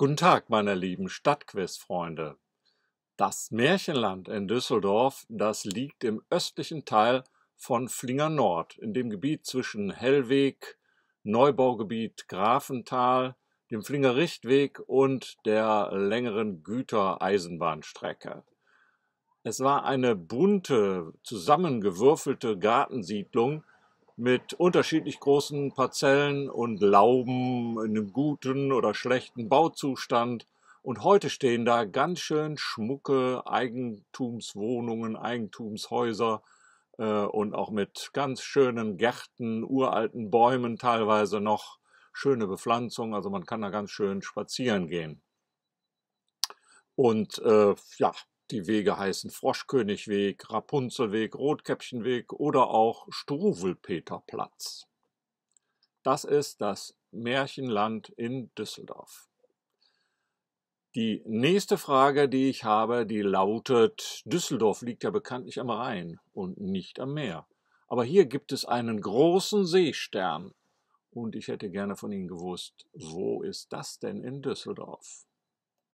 Guten Tag, meine lieben Stadtquiz-Freunde. Das Märchenland in Düsseldorf, das liegt im östlichen Teil von Flinger Nord, in dem Gebiet zwischen Hellweg, Neubaugebiet Grafenthal, dem Flinger Richtweg und der längeren Gütereisenbahnstrecke. Es war eine bunte, zusammengewürfelte Gartensiedlung mit unterschiedlich großen Parzellen und Lauben in einem guten oder schlechten Bauzustand. Und heute stehen da ganz schön schmucke Eigentumswohnungen, Eigentumshäuser äh, und auch mit ganz schönen Gärten, uralten Bäumen teilweise noch, schöne Bepflanzung. Also man kann da ganz schön spazieren gehen. Und äh, ja, die Wege heißen Froschkönigweg, Rapunzelweg, Rotkäppchenweg oder auch Struwelpeterplatz. Das ist das Märchenland in Düsseldorf. Die nächste Frage, die ich habe, die lautet, Düsseldorf liegt ja bekanntlich am Rhein und nicht am Meer. Aber hier gibt es einen großen Seestern. Und ich hätte gerne von Ihnen gewusst, wo ist das denn in Düsseldorf?